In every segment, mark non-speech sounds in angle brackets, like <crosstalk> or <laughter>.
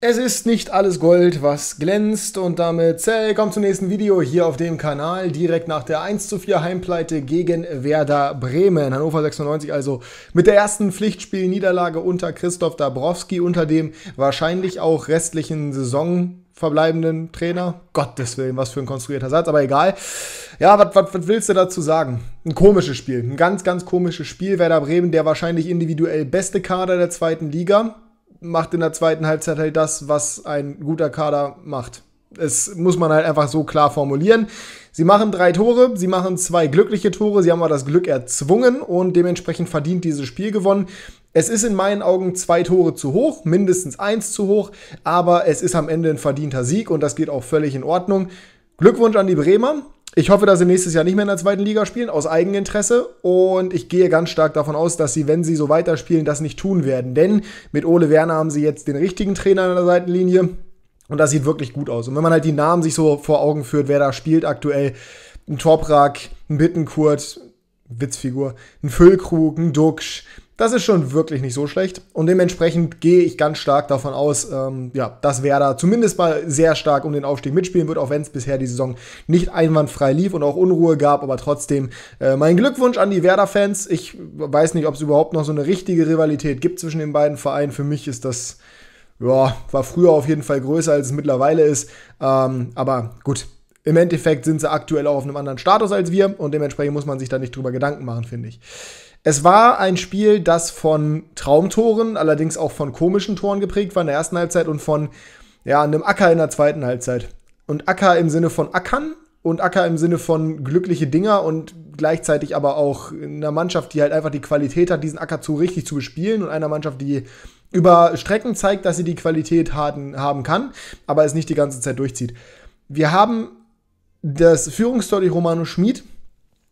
Es ist nicht alles Gold, was glänzt und damit hey, komm zum nächsten Video hier auf dem Kanal, direkt nach der 1 zu 4 Heimpleite gegen Werder Bremen. Hannover 96 also mit der ersten Pflichtspielniederlage unter Christoph Dabrowski, unter dem wahrscheinlich auch restlichen Saison verbleibenden Trainer. Gottes Willen, was für ein konstruierter Satz, aber egal. Ja, was willst du dazu sagen? Ein komisches Spiel, ein ganz, ganz komisches Spiel. Werder Bremen, der wahrscheinlich individuell beste Kader der zweiten Liga macht in der zweiten Halbzeit halt das, was ein guter Kader macht. Es muss man halt einfach so klar formulieren. Sie machen drei Tore, sie machen zwei glückliche Tore, sie haben aber das Glück erzwungen und dementsprechend verdient dieses Spiel gewonnen. Es ist in meinen Augen zwei Tore zu hoch, mindestens eins zu hoch, aber es ist am Ende ein verdienter Sieg und das geht auch völlig in Ordnung. Glückwunsch an die Bremer. Ich hoffe, dass sie nächstes Jahr nicht mehr in der zweiten Liga spielen, aus Eigeninteresse. Und ich gehe ganz stark davon aus, dass sie, wenn sie so weiterspielen, das nicht tun werden. Denn mit Ole Werner haben sie jetzt den richtigen Trainer an der Seitenlinie. Und das sieht wirklich gut aus. Und wenn man halt die Namen sich so vor Augen führt, wer da spielt aktuell, ein Toprak, ein Bittenkurt, Witzfigur, ein Füllkrug, ein Duxch, das ist schon wirklich nicht so schlecht. Und dementsprechend gehe ich ganz stark davon aus, ähm, ja, dass Werder zumindest mal sehr stark um den Aufstieg mitspielen wird, auch wenn es bisher die Saison nicht einwandfrei lief und auch Unruhe gab. Aber trotzdem äh, mein Glückwunsch an die Werder-Fans. Ich weiß nicht, ob es überhaupt noch so eine richtige Rivalität gibt zwischen den beiden Vereinen. Für mich ist das, ja, war früher auf jeden Fall größer, als es mittlerweile ist. Ähm, aber gut, im Endeffekt sind sie aktuell auch auf einem anderen Status als wir und dementsprechend muss man sich da nicht drüber Gedanken machen, finde ich. Es war ein Spiel, das von Traumtoren, allerdings auch von komischen Toren geprägt war in der ersten Halbzeit und von ja, einem Acker in der zweiten Halbzeit. Und Acker im Sinne von Ackern und Acker im Sinne von glückliche Dinger und gleichzeitig aber auch einer Mannschaft, die halt einfach die Qualität hat, diesen Acker zu richtig zu bespielen und einer Mannschaft, die über Strecken zeigt, dass sie die Qualität haben kann, aber es nicht die ganze Zeit durchzieht. Wir haben das Führungsstory Romano Schmid,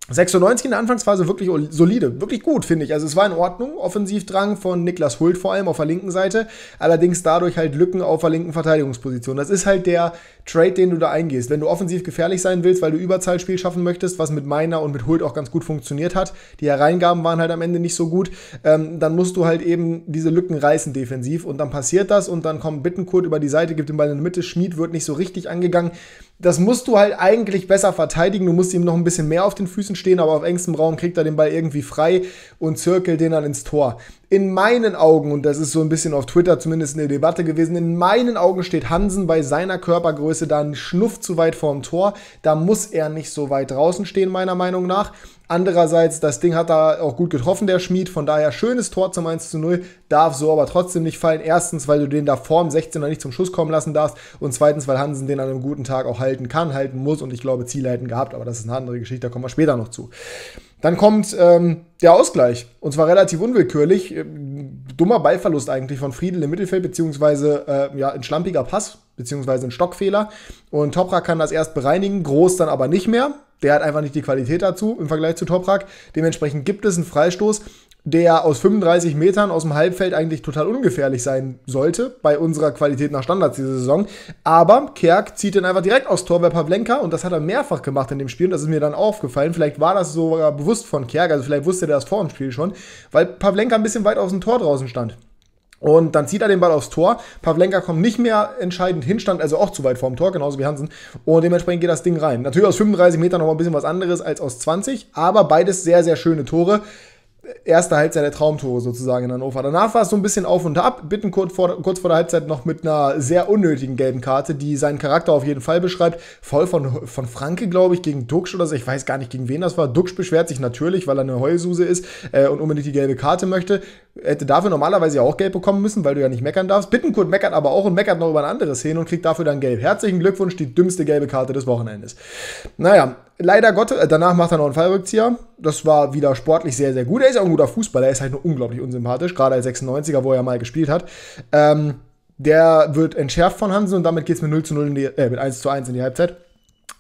96 in der Anfangsphase wirklich solide, wirklich gut, finde ich. Also es war in Ordnung. Offensivdrang von Niklas Hult vor allem auf der linken Seite. Allerdings dadurch halt Lücken auf der linken Verteidigungsposition. Das ist halt der Trade, den du da eingehst. Wenn du offensiv gefährlich sein willst, weil du Überzahlspiel schaffen möchtest, was mit Meiner und mit Hult auch ganz gut funktioniert hat, die Hereingaben waren halt am Ende nicht so gut, ähm, dann musst du halt eben diese Lücken reißen defensiv und dann passiert das und dann kommt Bittenkurt über die Seite, gibt den Ball in die Mitte, Schmied wird nicht so richtig angegangen das musst du halt eigentlich besser verteidigen. Du musst ihm noch ein bisschen mehr auf den Füßen stehen, aber auf engstem Raum kriegt er den Ball irgendwie frei und zirkelt den dann ins Tor in meinen Augen, und das ist so ein bisschen auf Twitter zumindest eine Debatte gewesen, in meinen Augen steht Hansen bei seiner Körpergröße da einen Schnuff zu weit vorm Tor. Da muss er nicht so weit draußen stehen, meiner Meinung nach. Andererseits, das Ding hat da auch gut getroffen, der Schmied. Von daher schönes Tor zum 1 zu 0. Darf so aber trotzdem nicht fallen. Erstens, weil du den da vorm 16er nicht zum Schuss kommen lassen darfst. Und zweitens, weil Hansen den an einem guten Tag auch halten kann, halten muss. Und ich glaube, Ziele hätten gehabt. Aber das ist eine andere Geschichte, da kommen wir später noch zu. Dann kommt ähm, der Ausgleich. Und zwar relativ unwillkürlich. Äh, dummer Ballverlust eigentlich von Friedel im Mittelfeld, beziehungsweise äh, ja, ein schlampiger Pass, beziehungsweise ein Stockfehler. Und Toprak kann das erst bereinigen, Groß dann aber nicht mehr. Der hat einfach nicht die Qualität dazu im Vergleich zu Toprak. Dementsprechend gibt es einen Freistoß der aus 35 Metern aus dem Halbfeld eigentlich total ungefährlich sein sollte, bei unserer Qualität nach Standards diese Saison. Aber Kerk zieht den einfach direkt aus Tor bei Pavlenka und das hat er mehrfach gemacht in dem Spiel und das ist mir dann aufgefallen. Vielleicht war das sogar bewusst von Kerk, also vielleicht wusste er das vor dem Spiel schon, weil Pavlenka ein bisschen weit aus dem Tor draußen stand. Und dann zieht er den Ball aufs Tor. Pavlenka kommt nicht mehr entscheidend hin, stand also auch zu weit vorm Tor, genauso wie Hansen. Und dementsprechend geht das Ding rein. Natürlich aus 35 Metern noch mal ein bisschen was anderes als aus 20, aber beides sehr, sehr schöne Tore erste Halbzeit der Traumtore sozusagen in Hannover. Danach war es so ein bisschen auf und ab. Bitten kurz vor, kurz vor der Halbzeit noch mit einer sehr unnötigen gelben Karte, die seinen Charakter auf jeden Fall beschreibt. Voll von, von Franke, glaube ich, gegen Duxch oder so. Ich weiß gar nicht, gegen wen das war. Duxch beschwert sich natürlich, weil er eine Heulsuse ist äh, und unbedingt die gelbe Karte möchte. Hätte dafür normalerweise ja auch gelb bekommen müssen, weil du ja nicht meckern darfst. Bittenkurt meckert aber auch und meckert noch über eine andere Szene und kriegt dafür dann gelb. Herzlichen Glückwunsch, die dümmste gelbe Karte des Wochenendes. Naja, leider Gottes, äh, danach macht er noch einen Fallrückzieher. Das war wieder sportlich sehr, sehr gut. Er ist auch ein guter Fußballer, er ist halt nur unglaublich unsympathisch, gerade als 96er, wo er mal gespielt hat. Ähm, der wird entschärft von Hansen und damit geht es mit 0 zu 0 in die, äh, mit 1 zu 1 in die Halbzeit.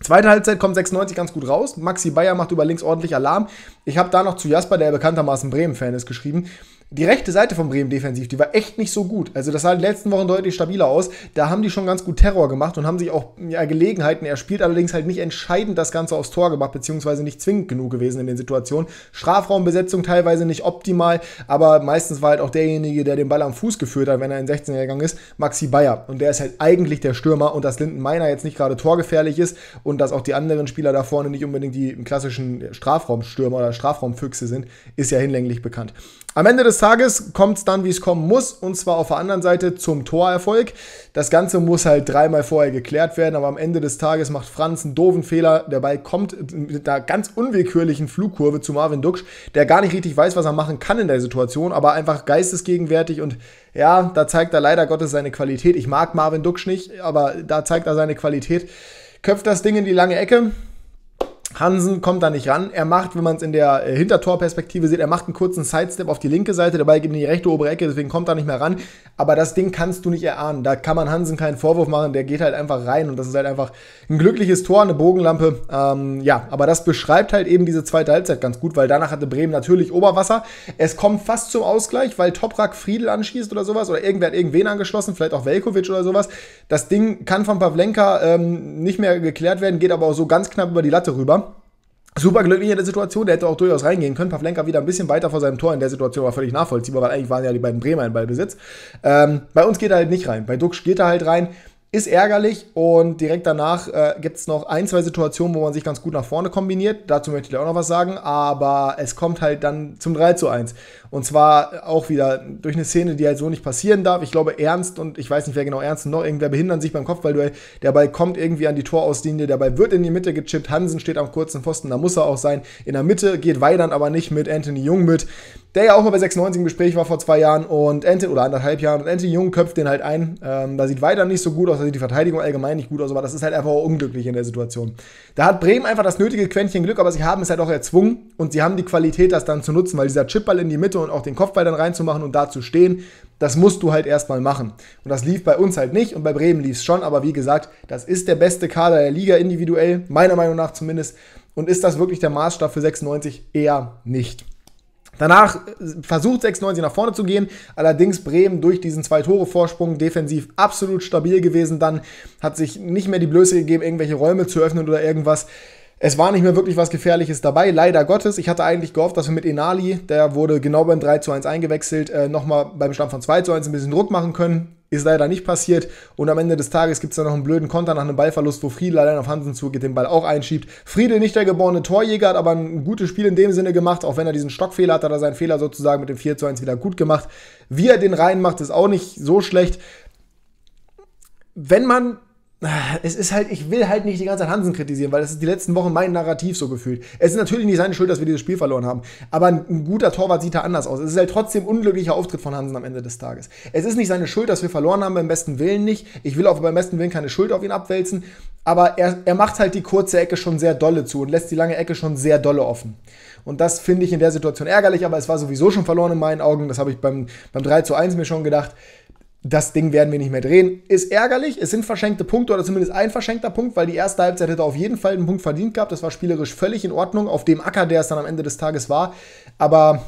Zweite Halbzeit kommt 96 ganz gut raus. Maxi Bayer macht über links ordentlich Alarm. Ich habe da noch zu Jasper, der bekanntermaßen Bremen-Fan ist, geschrieben die rechte Seite von Bremen defensiv, die war echt nicht so gut. Also das sah in den letzten Wochen deutlich stabiler aus. Da haben die schon ganz gut Terror gemacht und haben sich auch ja, Gelegenheiten spielt allerdings halt nicht entscheidend das Ganze aufs Tor gemacht, beziehungsweise nicht zwingend genug gewesen in den Situationen. Strafraumbesetzung teilweise nicht optimal, aber meistens war halt auch derjenige, der den Ball am Fuß geführt hat, wenn er in 16 er gegangen ist, Maxi Bayer. Und der ist halt eigentlich der Stürmer und dass Linden Meiner jetzt nicht gerade torgefährlich ist und dass auch die anderen Spieler da vorne nicht unbedingt die klassischen Strafraumstürmer oder Strafraumfüchse sind, ist ja hinlänglich bekannt. Am Ende des Tages kommt es dann, wie es kommen muss, und zwar auf der anderen Seite zum Torerfolg. Das Ganze muss halt dreimal vorher geklärt werden, aber am Ende des Tages macht Franz einen doofen Fehler. Der Ball kommt mit einer ganz unwillkürlichen Flugkurve zu Marvin Duksch, der gar nicht richtig weiß, was er machen kann in der Situation, aber einfach geistesgegenwärtig und ja, da zeigt er leider Gottes seine Qualität. Ich mag Marvin Duksch nicht, aber da zeigt er seine Qualität. Köpft das Ding in die lange Ecke. Hansen kommt da nicht ran. Er macht, wenn man es in der äh, Hintertorperspektive sieht, er macht einen kurzen Sidestep auf die linke Seite, dabei Ball geht in die rechte obere Ecke, deswegen kommt er nicht mehr ran. Aber das Ding kannst du nicht erahnen. Da kann man Hansen keinen Vorwurf machen, der geht halt einfach rein und das ist halt einfach ein glückliches Tor, eine Bogenlampe. Ähm, ja, aber das beschreibt halt eben diese zweite Halbzeit ganz gut, weil danach hatte Bremen natürlich Oberwasser. Es kommt fast zum Ausgleich, weil Toprak Friedel anschießt oder sowas oder irgendwer hat irgendwen angeschlossen, vielleicht auch Velkovic oder sowas. Das Ding kann von Pavlenka ähm, nicht mehr geklärt werden, geht aber auch so ganz knapp über die Latte rüber superglücklich in der Situation, der hätte auch durchaus reingehen können. Pavlenka wieder ein bisschen weiter vor seinem Tor in der Situation war völlig nachvollziehbar, weil eigentlich waren ja die beiden Bremer in Ballbesitz. Ähm, bei uns geht er halt nicht rein. Bei Duxch geht er halt rein. Ist ärgerlich und direkt danach äh, gibt es noch ein, zwei Situationen, wo man sich ganz gut nach vorne kombiniert. Dazu möchte ich auch noch was sagen, aber es kommt halt dann zum 3 zu 1. Und zwar auch wieder durch eine Szene, die halt so nicht passieren darf. Ich glaube, Ernst und ich weiß nicht, wer genau Ernst und noch irgendwer behindern sich beim Kopf, weil Der Ball kommt irgendwie an die Torauslinie, der Ball wird in die Mitte gechippt. Hansen steht am kurzen Pfosten, da muss er auch sein. In der Mitte geht Weidern aber nicht mit, Anthony Jung mit, der ja auch mal bei 96 im Gespräch war vor zwei Jahren und Ente, oder anderthalb Jahren und Anthony Jung köpft den halt ein. Ähm, da sieht Weidand nicht so gut aus, sieht die Verteidigung allgemein nicht gut aus, aber das ist halt einfach auch unglücklich in der Situation. Da hat Bremen einfach das nötige Quäntchen Glück, aber sie haben es halt auch erzwungen und sie haben die Qualität, das dann zu nutzen, weil dieser Chipball in die Mitte und auch den Kopfball dann reinzumachen und da zu stehen, das musst du halt erstmal machen. Und das lief bei uns halt nicht und bei Bremen lief es schon, aber wie gesagt, das ist der beste Kader der Liga individuell, meiner Meinung nach zumindest, und ist das wirklich der Maßstab für 96? Eher nicht. Danach äh, versucht 96 nach vorne zu gehen, allerdings Bremen durch diesen zwei Tore Vorsprung defensiv absolut stabil gewesen, dann hat sich nicht mehr die Blöße gegeben, irgendwelche Räume zu öffnen oder irgendwas. Es war nicht mehr wirklich was Gefährliches dabei, leider Gottes. Ich hatte eigentlich gehofft, dass wir mit Enali, der wurde genau beim 3 zu 1 eingewechselt, äh, nochmal beim Stand von 2 zu 1 ein bisschen Druck machen können. Ist leider nicht passiert. Und am Ende des Tages gibt es dann noch einen blöden Konter nach einem Ballverlust, wo Friedel allein auf Hansen zugeht, den Ball auch einschiebt. Friedel, nicht der geborene Torjäger, hat aber ein gutes Spiel in dem Sinne gemacht. Auch wenn er diesen Stockfehler hat, hat er seinen Fehler sozusagen mit dem 4 zu 1 wieder gut gemacht. Wie er den reinmacht, ist auch nicht so schlecht. Wenn man es ist halt, ich will halt nicht die ganze Zeit Hansen kritisieren, weil das ist die letzten Wochen mein Narrativ so gefühlt. Es ist natürlich nicht seine Schuld, dass wir dieses Spiel verloren haben, aber ein, ein guter Torwart sieht da anders aus. Es ist halt trotzdem ein unglücklicher Auftritt von Hansen am Ende des Tages. Es ist nicht seine Schuld, dass wir verloren haben, beim besten Willen nicht. Ich will auch beim besten Willen keine Schuld auf ihn abwälzen, aber er, er macht halt die kurze Ecke schon sehr dolle zu und lässt die lange Ecke schon sehr dolle offen. Und das finde ich in der Situation ärgerlich, aber es war sowieso schon verloren in meinen Augen. Das habe ich beim, beim 3 zu 1 mir schon gedacht das Ding werden wir nicht mehr drehen. Ist ärgerlich, es sind verschenkte Punkte oder zumindest ein verschenkter Punkt, weil die erste Halbzeit hätte auf jeden Fall einen Punkt verdient gehabt. Das war spielerisch völlig in Ordnung, auf dem Acker, der es dann am Ende des Tages war. Aber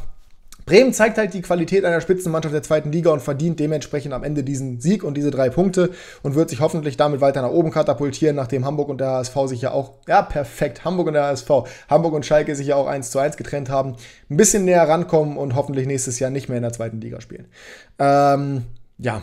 Bremen zeigt halt die Qualität einer Spitzenmannschaft der zweiten Liga und verdient dementsprechend am Ende diesen Sieg und diese drei Punkte und wird sich hoffentlich damit weiter nach oben katapultieren, nachdem Hamburg und der HSV sich ja auch, ja perfekt, Hamburg und der HSV, Hamburg und Schalke sich ja auch 1 zu 1 getrennt haben, ein bisschen näher rankommen und hoffentlich nächstes Jahr nicht mehr in der zweiten Liga spielen. Ähm, ja,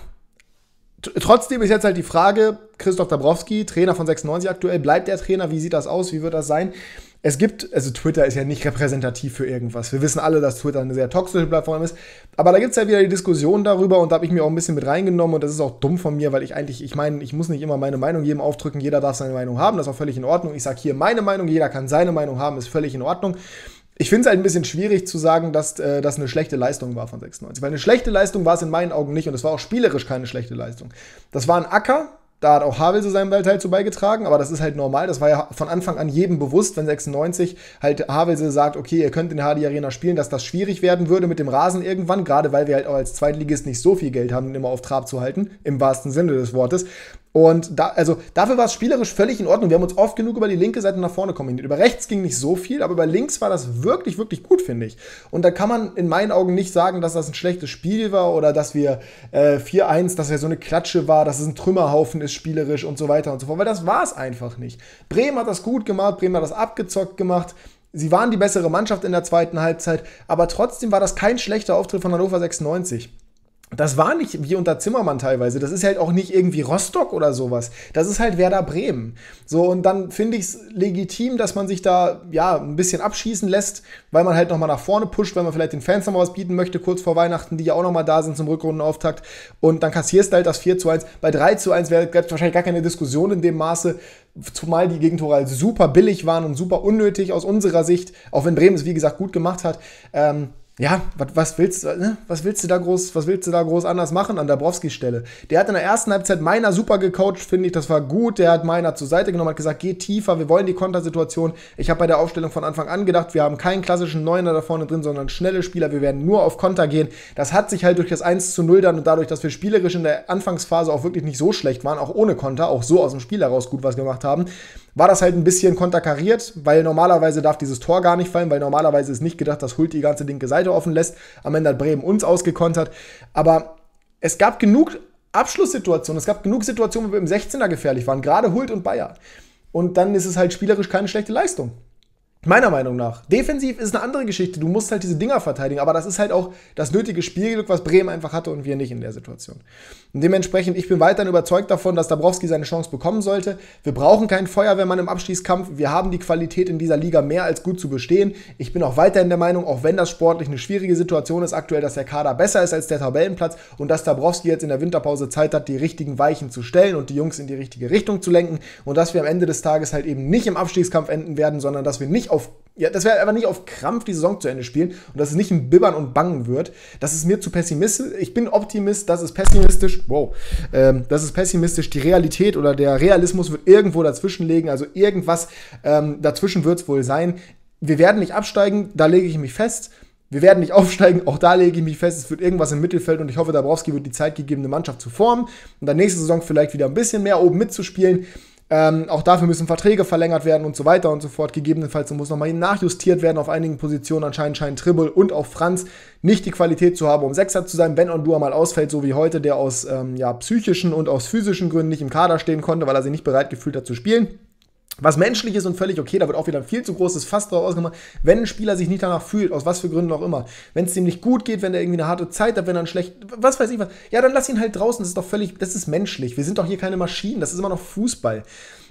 trotzdem ist jetzt halt die Frage, Christoph Dabrowski, Trainer von 96 aktuell, bleibt der Trainer? Wie sieht das aus? Wie wird das sein? Es gibt, also Twitter ist ja nicht repräsentativ für irgendwas. Wir wissen alle, dass Twitter eine sehr toxische Plattform ist. Aber da gibt es ja wieder die Diskussion darüber und da habe ich mir auch ein bisschen mit reingenommen und das ist auch dumm von mir, weil ich eigentlich, ich meine, ich muss nicht immer meine Meinung jedem aufdrücken. Jeder darf seine Meinung haben, das ist auch völlig in Ordnung. Ich sage hier meine Meinung, jeder kann seine Meinung haben, ist völlig in Ordnung. Ich finde es halt ein bisschen schwierig zu sagen, dass äh, das eine schlechte Leistung war von 96. Weil eine schlechte Leistung war es in meinen Augen nicht und es war auch spielerisch keine schlechte Leistung. Das war ein Acker, da hat auch Havel zu seinem Teil zu beigetragen, aber das ist halt normal. Das war ja von Anfang an jedem bewusst, wenn 96 halt Havelse sagt, okay, ihr könnt in der HD Arena spielen, dass das schwierig werden würde mit dem Rasen irgendwann, gerade weil wir halt auch als Zweitligist nicht so viel Geld haben, um immer auf Trab zu halten, im wahrsten Sinne des Wortes. Und da, also dafür war es spielerisch völlig in Ordnung. Wir haben uns oft genug über die linke Seite nach vorne kombiniert. Über rechts ging nicht so viel, aber über links war das wirklich, wirklich gut, finde ich. Und da kann man in meinen Augen nicht sagen, dass das ein schlechtes Spiel war oder dass wir äh, 4-1, dass er so eine Klatsche war, dass es ein Trümmerhaufen ist spielerisch und so weiter und so fort. Weil das war es einfach nicht. Bremen hat das gut gemacht, Bremen hat das abgezockt gemacht. Sie waren die bessere Mannschaft in der zweiten Halbzeit, aber trotzdem war das kein schlechter Auftritt von Hannover 96 das war nicht wie unter Zimmermann teilweise. Das ist halt auch nicht irgendwie Rostock oder sowas. Das ist halt Werder Bremen. So, und dann finde ich es legitim, dass man sich da ja ein bisschen abschießen lässt, weil man halt nochmal nach vorne pusht, weil man vielleicht den Fans nochmal was bieten möchte, kurz vor Weihnachten, die ja auch nochmal da sind zum Rückrundenauftakt. Und dann kassierst du halt das 4 zu 1. Bei 3 zu 1 wäre wahrscheinlich gar keine Diskussion in dem Maße, zumal die Gegentore halt super billig waren und super unnötig aus unserer Sicht, auch wenn Bremen es wie gesagt gut gemacht hat. Ähm, ja, was, was willst du, äh, ne? was willst du da groß, was willst du da groß anders machen an Dabrowskis Stelle? Der hat in der ersten Halbzeit Meiner super gecoacht, finde ich, das war gut. Der hat Meiner zur Seite genommen, hat gesagt, geh tiefer, wir wollen die Kontersituation. Ich habe bei der Aufstellung von Anfang an gedacht, wir haben keinen klassischen Neuner da vorne drin, sondern schnelle Spieler, wir werden nur auf Konter gehen. Das hat sich halt durch das 1 zu 0 dann und dadurch, dass wir spielerisch in der Anfangsphase auch wirklich nicht so schlecht waren, auch ohne Konter, auch so aus dem Spiel heraus gut was gemacht haben, war das halt ein bisschen konterkariert, weil normalerweise darf dieses Tor gar nicht fallen, weil normalerweise ist nicht gedacht, dass Hult die ganze linke Seite offen lässt. Am Ende hat Bremen uns ausgekontert. Aber es gab genug Abschlusssituationen, es gab genug Situationen, wo wir im 16er gefährlich waren, gerade Hult und Bayer. Und dann ist es halt spielerisch keine schlechte Leistung. Meiner Meinung nach. Defensiv ist eine andere Geschichte. Du musst halt diese Dinger verteidigen. Aber das ist halt auch das nötige Spielglück, was Bremen einfach hatte und wir nicht in der Situation. Und dementsprechend, ich bin weiterhin überzeugt davon, dass Dabrowski seine Chance bekommen sollte. Wir brauchen keinen Feuerwehrmann im Abschließkampf. Wir haben die Qualität in dieser Liga mehr als gut zu bestehen. Ich bin auch weiterhin der Meinung, auch wenn das sportlich eine schwierige Situation ist aktuell, dass der Kader besser ist als der Tabellenplatz und dass Dabrowski jetzt in der Winterpause Zeit hat, die richtigen Weichen zu stellen und die Jungs in die richtige Richtung zu lenken. Und dass wir am Ende des Tages halt eben nicht im Abschließkampf enden werden, sondern dass wir nicht auf auf ja, das wäre einfach nicht auf Krampf die Saison zu Ende spielen und dass es nicht ein Bibbern und Bangen wird. Das ist mir zu pessimistisch. Ich bin Optimist, das ist pessimistisch. Wow. Ähm, das ist pessimistisch. Die Realität oder der Realismus wird irgendwo dazwischen liegen. Also irgendwas ähm, dazwischen wird es wohl sein. Wir werden nicht absteigen, da lege ich mich fest. Wir werden nicht <laughs> aufsteigen, auch da lege ich mich fest, es wird irgendwas im Mittelfeld und ich hoffe, Dabrowski wird die Zeit gegeben, eine Mannschaft zu formen und dann nächste Saison vielleicht wieder ein bisschen mehr oben mitzuspielen. Ähm, auch dafür müssen Verträge verlängert werden und so weiter und so fort. Gegebenenfalls muss nochmal nachjustiert werden. Auf einigen Positionen anscheinend scheinen Tribble und auch Franz nicht die Qualität zu haben, um Sechser zu sein. Wenn Ondua mal ausfällt, so wie heute, der aus ähm, ja, psychischen und aus physischen Gründen nicht im Kader stehen konnte, weil er sich nicht bereit gefühlt hat zu spielen. Was menschlich ist und völlig okay, da wird auch wieder ein viel zu großes Fass drauf ausgemacht. Wenn ein Spieler sich nicht danach fühlt, aus was für Gründen auch immer, wenn es ihm nicht gut geht, wenn er irgendwie eine harte Zeit hat, wenn er einen schlecht, was weiß ich was, ja, dann lass ihn halt draußen, das ist doch völlig, das ist menschlich. Wir sind doch hier keine Maschinen, das ist immer noch Fußball.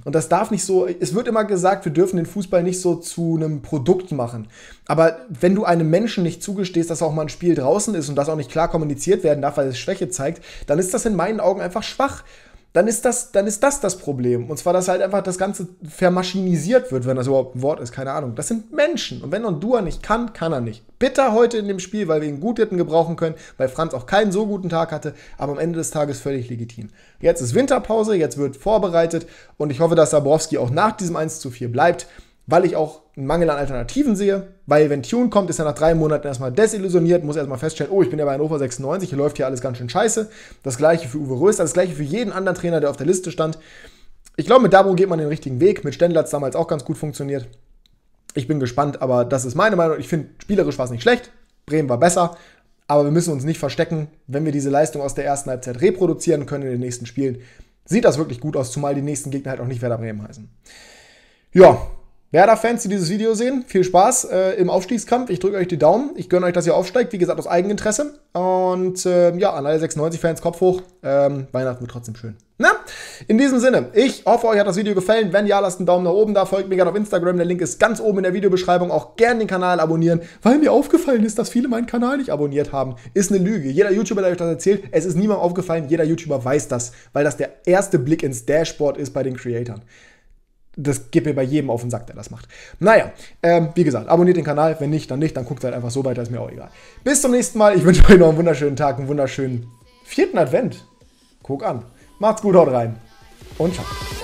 Und das darf nicht so, es wird immer gesagt, wir dürfen den Fußball nicht so zu einem Produkt machen. Aber wenn du einem Menschen nicht zugestehst, dass auch mal ein Spiel draußen ist und das auch nicht klar kommuniziert werden darf, weil es Schwäche zeigt, dann ist das in meinen Augen einfach schwach dann ist das, dann ist das das Problem. Und zwar, dass halt einfach das Ganze vermaschinisiert wird, wenn das überhaupt ein Wort ist, keine Ahnung. Das sind Menschen. Und wenn Dua nicht kann, kann er nicht. Bitter heute in dem Spiel, weil wir ihn gut hätten gebrauchen können, weil Franz auch keinen so guten Tag hatte, aber am Ende des Tages völlig legitim. Jetzt ist Winterpause, jetzt wird vorbereitet und ich hoffe, dass Sabrowski auch nach diesem 1 zu 4 bleibt weil ich auch einen Mangel an Alternativen sehe, weil wenn Tune kommt, ist er nach drei Monaten erstmal desillusioniert, muss erstmal feststellen, oh, ich bin ja bei Hannover 96, hier läuft hier alles ganz schön scheiße. Das gleiche für Uwe Röster, das gleiche für jeden anderen Trainer, der auf der Liste stand. Ich glaube, mit Dabo geht man den richtigen Weg. Mit Stendler hat es damals auch ganz gut funktioniert. Ich bin gespannt, aber das ist meine Meinung. Ich finde, spielerisch war es nicht schlecht. Bremen war besser. Aber wir müssen uns nicht verstecken, wenn wir diese Leistung aus der ersten Halbzeit reproduzieren können in den nächsten Spielen. Sieht das wirklich gut aus, zumal die nächsten Gegner halt auch nicht Werder Bremen heißen. Ja, Werder-Fans, die dieses Video sehen, viel Spaß äh, im Aufstiegskampf. Ich drücke euch die Daumen. Ich gönne euch, dass ihr aufsteigt. Wie gesagt, aus Eigeninteresse. Und äh, ja, an alle 96-Fans Kopf hoch. Ähm, Weihnachten wird trotzdem schön. Na? In diesem Sinne, ich hoffe, euch hat das Video gefallen. Wenn ja, lasst einen Daumen nach oben da. Folgt mir gerne auf Instagram. Der Link ist ganz oben in der Videobeschreibung. Auch gerne den Kanal abonnieren, weil mir aufgefallen ist, dass viele meinen Kanal nicht abonniert haben. Ist eine Lüge. Jeder YouTuber, der euch das erzählt, es ist niemandem aufgefallen. Jeder YouTuber weiß das, weil das der erste Blick ins Dashboard ist bei den Creatoren das gibt mir bei jedem auf den Sack, der das macht. Naja, ähm, wie gesagt, abonniert den Kanal. Wenn nicht, dann nicht. Dann guckt halt einfach so weiter, ist mir auch egal. Bis zum nächsten Mal. Ich wünsche euch noch einen wunderschönen Tag, einen wunderschönen vierten Advent. Guck an. Macht's gut, haut rein. Und ciao.